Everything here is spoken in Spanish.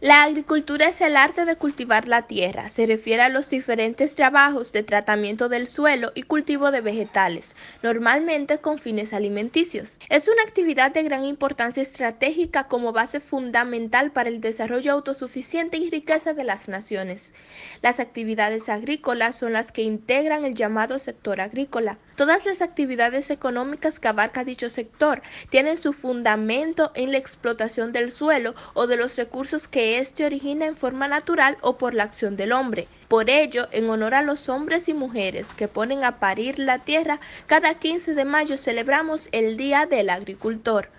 La agricultura es el arte de cultivar la tierra, se refiere a los diferentes trabajos de tratamiento del suelo y cultivo de vegetales, normalmente con fines alimenticios. Es una actividad de gran importancia estratégica como base fundamental para el desarrollo autosuficiente y riqueza de las naciones. Las actividades agrícolas son las que integran el llamado sector agrícola. Todas las actividades económicas que abarca dicho sector tienen su fundamento en la explotación del suelo o de los recursos que este origina en forma natural o por la acción del hombre. Por ello, en honor a los hombres y mujeres que ponen a parir la tierra, cada 15 de mayo celebramos el Día del Agricultor.